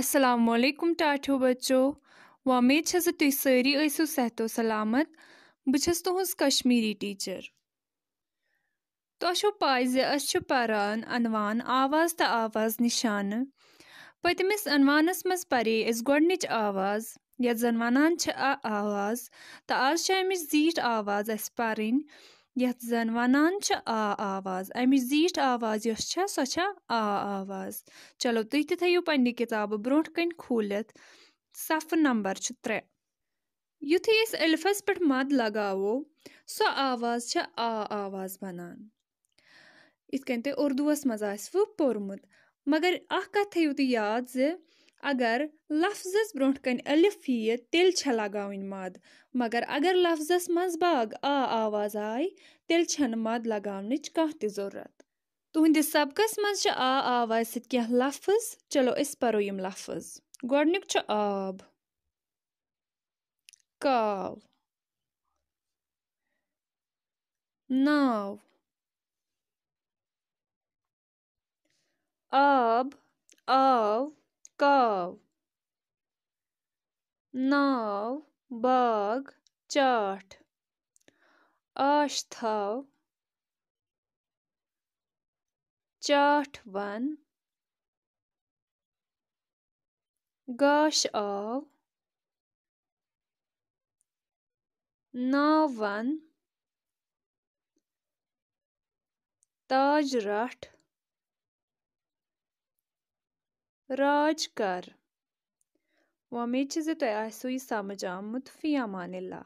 السلام علیکم ٹاٹھو بچو وامید چھس تُہۍ سٲری ٲسِو صحت و سلامت بہٕ چھَس تُہٕنٛز کشمیٖری ٹیٖچر تۄہہِ چھو پاے زِ أسۍ چھِ پَران عنوان آواز تہٕ آواز نِشانہٕ پٔتمِس عنوانَس منٛز پَرے أسۍ گۄڈنِچ آواز یَتھ زَن وَنان چھِ اَ آواز تہٕ آز چھِ اَمِچ زیٖٹھ آواز اَسہِ پَرٕنۍ یَتھ زَن وَنان چھِ آ آواز اَمِچ زیٖٹھ آواز یۄس چھےٚ سۄ چھےٚ آ آواز چلو تُہۍ تہِ تھٲیِو پَنٕنہِ کِتابہٕ برونٛٹھ کَنۍ کھوٗلِتھ صفہٕ نمبر چھُ ترٛےٚ یِتھُے أسۍ علفَس پٮ۪ٹھ مَد لَگاوو سۄ آواز چھےٚ آ آواز بَنان یِتھ کٔنۍ تُہۍ اُردوَس منٛز آسِوُ پوٚرمُت مَگر اَکھ کَتھ تھٲیِو تُہۍ یاد زِ اگر لفظَس برونٛٹھ کَنہِ الف یِیہِ تیٚلہِ چھےٚ لگاوٕنۍ مَد مگر اگر لفظَس منٛز باگ آ آواز آے تیٚلہِ چھَنہٕ مَد لگاونٕچ کانٛہہ تہِ ضروٗرت تُہٕنٛدِس سبقَس منٛز چھِ آ آوازِ سۭتۍ کینٛہہ لفظ چلو أسۍ پَرو یِم لفظ گۄڈنیُک چھُ آب کاو ناو آب آو cow ناو باغ چاٹھ آش تھاو چاٹھ وَن گاش آو ناو وَن تاج رَٹھ राज कर व मेचे जे तो ऐसो ही समझ आ मुतफिया मानिल्ला